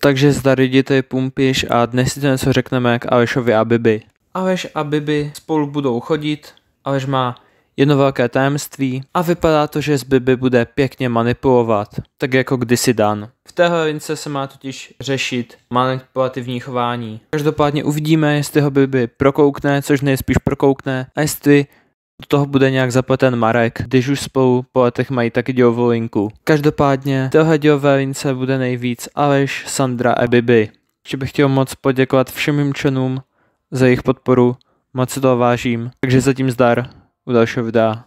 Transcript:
Takže zdar je pumpíš a dnes si to něco řekneme k Alešovi a Bibi. Aleš a Bibi spolu budou chodit, Aleš má jedno velké tajemství a vypadá to, že z Bibi bude pěkně manipulovat, tak jako kdysi Dan. V téhle lince se má totiž řešit manipulativní chování. Každopádně uvidíme, jestli ho Bibi prokoukne, což nejspíš prokoukne, a jestli do toho bude nějak zapleten Marek, když už spolu po letech mají taky dělovou linku. Každopádně téhle dělové lince bude nejvíc Aleš, Sandra a Bibi. Ještě bych chtěl moc poděkovat všem mým členům za jejich podporu, moc se toho vážím, takže zatím zdar u dalšího videa.